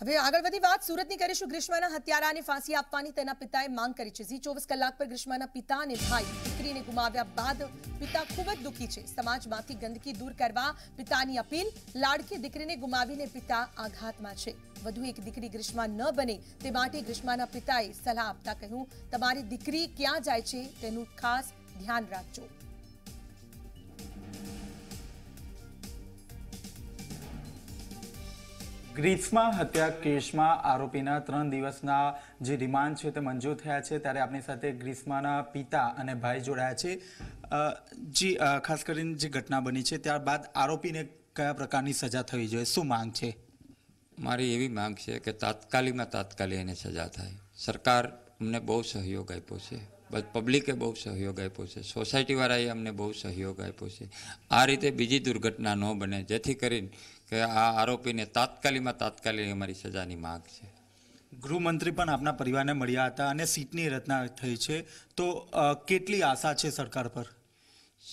હવે આગળ વધી વાત સુરતની કરીશું ગ્રીષ્માના હત્યારાને ફાંસી આપવાની તેના પિતાએ માંગ કરી છે ઝી ચોવીસ કલાક પર ગ્રીષ્માના પિતા અને ભાઈ દીકરીને ગુમાવ્યા બાદ પિતા ખૂબ જ દુઃખી છે સમાજમાંથી ગંદકી દૂર કરવા પિતાની અપીલ લાડકી દીકરીને ગુમાવીને પિતા આઘાતમાં છે વધુ એક દીકરી ગ્રીષ્મા ન બને તે માટે ગ્રીષ્માના પિતાએ સલાહ આપતા કહ્યું તમારી દીકરી ક્યાં જાય છે તેનું ખાસ ધ્યાન રાખજો ગ્રીસમાં હત્યા કેસમાં આરોપીના ત્રણ દિવસના જે રિમાન્ડ છે તે મંજૂર થયા છે ત્યારે આપણી સાથે ગ્રીસમાના પિતા અને ભાઈ જોડાયા છે જી ખાસ કરીને જે ઘટના બની છે ત્યારબાદ આરોપીને કયા પ્રકારની સજા થવી જોઈએ શું માંગ છે મારી એવી માંગ છે કે તાત્કાલિકમાં તાત્કાલિક એને સજા થાય સરકાર અમને બહુ સહયોગ આપ્યો છે બસ પબ્લિકે બહુ સહયોગ આપ્યો છે સોસાયટીવાળાએ અમને બહુ સહયોગ આપ્યો છે આ રીતે બીજી દુર્ઘટના ન બને જેથી કરીને કે આ આરોપીને તાત્કાલિકમાં તાત્કાલિક અમારી સજાની માગ છે ગૃહમંત્રી પણ આપના પરિવારને મળ્યા હતા અને સીટની રચના થઈ છે તો કેટલી આશા છે સરકાર પર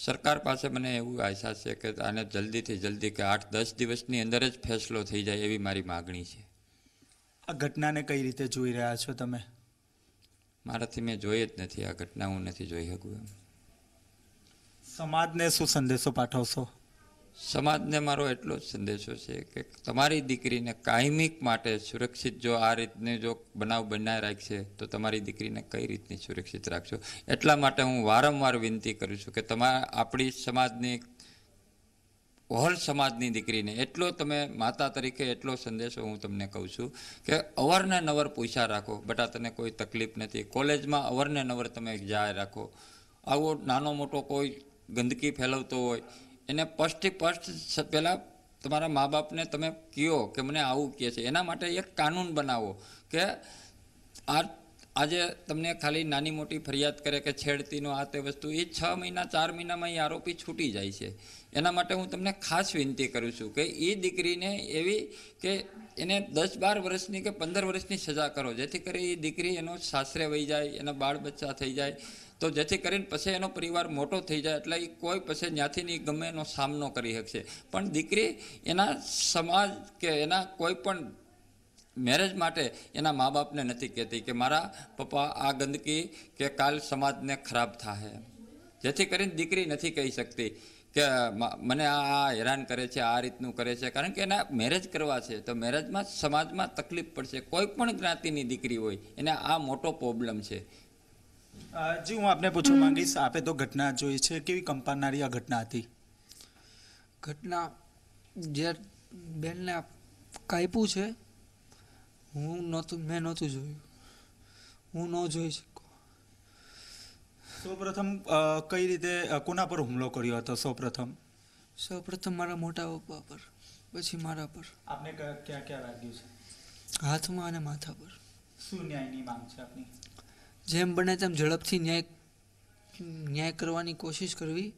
સરકાર પાસે મને એવું આશા છે કે આને જલ્દીથી જલ્દી કે આઠ દસ દિવસની અંદર જ ફેસલો થઈ જાય એવી મારી માગણી છે આ ઘટનાને કઈ રીતે જોઈ રહ્યા છો તમે મારાથી મેં જોઈ જ નથી આ ઘટના હું નથી જોઈ શકું એમ સમાજને શું સંદેશો પાઠવશો સમાજને મારો એટલો જ સંદેશો છે કે તમારી દીકરીને કાયમિક માટે સુરક્ષિત જો આ રીતને જો બનાવ બનાવી રાખશે તો તમારી દીકરીને કઈ રીતની સુરક્ષિત રાખશો એટલા માટે હું વારંવાર વિનંતી કરું છું કે તમારા આપણી સમાજની વહોલ સમાજની દીકરીને એટલો તમે માતા તરીકે એટલો સંદેશો હું તમને કહું છું કે અવરને નવર પૂછ્યા રાખો બટા તને કોઈ તકલીફ નથી કોલેજમાં અવરને નવર તમે જાય રાખો આવો નાનો મોટો કોઈ ગંદકી ફેલાવતો હોય એને પષ્ટથી સ્પષ્ટ પહેલાં તમારા મા બાપને તમે કહો કે મને આવું કહે છે એના માટે એક કાનૂન બનાવો કે આ આજે તમને ખાલી નાની મોટી ફરિયાદ કરે કે છેડતીનો આ તે વસ્તુ એ છ મહિના ચાર મહિનામાં એ આરોપી છૂટી જાય છે એના માટે હું તમને ખાસ વિનંતી કરું છું કે એ દીકરીને એવી કે એને દસ બાર વર્ષની કે પંદર વર્ષની સજા કરો જેથી કરી એ દીકરી એનો સાસરે વહી જાય એના બાળ બચ્ચા થઈ જાય તો જેથી કરીને પછી એનો પરિવાર મોટો થઈ જાય એટલે એ કોઈ પછી જ્યાંથી નહીં ગમે એનો સામનો કરી શકશે પણ દીકરી એના સમાજ કે એના કોઈ પણ મેરેજ માટે એના મા બાપને નથી કહેતી કે મારા પપ્પા આ ગંદકી કે કાલ સમાજને ખરાબ થાય જેથી કરીને દીકરી નથી કહી શકતી કે મને આ હેરાન કરે છે આ રીતનું કરે છે કારણ કે એના મેરેજ કરવા છે તો મેરેજમાં સમાજમાં તકલીફ પડશે કોઈ પણ જ્ઞાતિની દીકરી હોય એને આ મોટો પ્રોબ્લેમ છે જી હું આપને પૂછવા માંગીશ આપે તો ઘટના જોઈ છે કેવી કંપાનારી આ ઘટના હતી ઘટના જે બેનને કાપ્યું છે હું નહોતું મેં નહોતું જોયું હું ન જોઈ શકું સૌપ્રથમ કઈ રીતે કોના પર હુમલો કર્યો હતો સૌપ્રથમ સૌપ્રથમ મારા મોટા પપ્પા પર પછી મારા પર આપને ક્યાં ક્યાં લાગ્યું છે હાથમાં અને માથા પર શું ન્યાયની માંગ છે આપની જેમ બને તેમ ઝડપથી ન્યાય ન્યાય કરવાની કોશિશ કરવી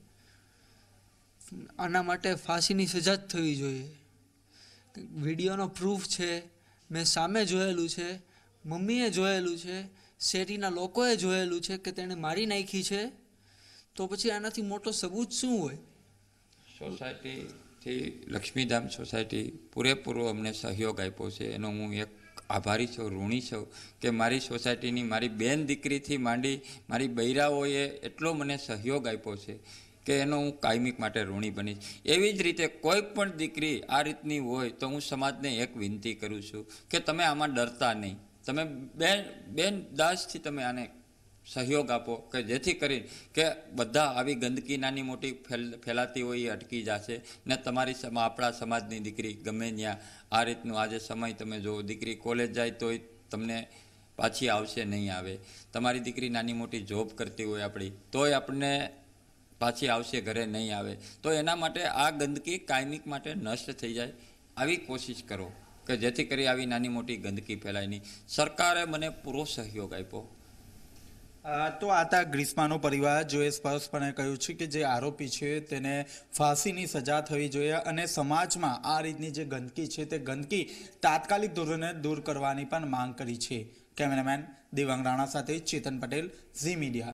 આના માટે ફાંસીની સજા જ થવી જોઈએ વિડીયોનો પ્રૂફ છે મેં સામે જોયેલું છે મમ્મીએ જોયેલું છે શેરીના લોકોએ જોયેલું છે કે તેણે મારી નાખી છે તો પછી આનાથી મોટો સબૂત શું હોય સોસાયટીથી લક્ષ્મીધામ સોસાયટી પૂરેપૂરો અમને સહયોગ આપ્યો છે એનો હું એક આભારી છું ઋણી છું કે મારી સોસાયટીની મારી બેન દીકરીથી માંડી મારી બૈરાઓએ એટલો મને સહયોગ આપ્યો છે કે એનો હું કાયમિક માટે ઋણી બનીશ એવી જ રીતે કોઈ પણ દીકરી આ રીતની હોય તો હું સમાજને એક વિનંતી કરું છું કે તમે આમાં ડરતા નહીં તમે બેન બેન દાસથી તમે આને સહયોગ આપો કે જેથી કરી કે બધા આવી ગંદકી નાની મોટી ફેલાતી હોય એ અટકી જશે ને તમારી આપણા સમાજની દીકરી ગમે ત્યાં આ રીતનું આજે સમય તમે જો દીકરી કોલેજ જાય તોય તમને પાછી આવશે નહીં આવે તમારી દીકરી નાની મોટી જોબ કરતી હોય આપણી તોય આપણને પાછી આવશે ઘરે નહીં આવે તો એના માટે આ ગંદકી કાયમિક માટે નષ્ટ થઈ જાય આવી કોશિશ કરો કે જેથી કરી આવી નાની મોટી ગંદકી ફેલાય નહીં સરકારે મને પૂરો સહયોગ આપ્યો તો આતા ગ્રીસ્માનો પરિવાર જોએ સ્પષ્ટપણે કહ્યું છે કે જે આરોપી છે તેને ફાંસીની સજા થવી જોઈએ અને સમાજમાં આ રીતની જે ગંદકી છે તે ગંદકી તાત્કાલિક ધોરણે દૂર કરવાની પણ માંગ કરી છે કેમેરામેન દેવાંગ રાણા સાથે ચેતન પટેલ ઝી મીડિયા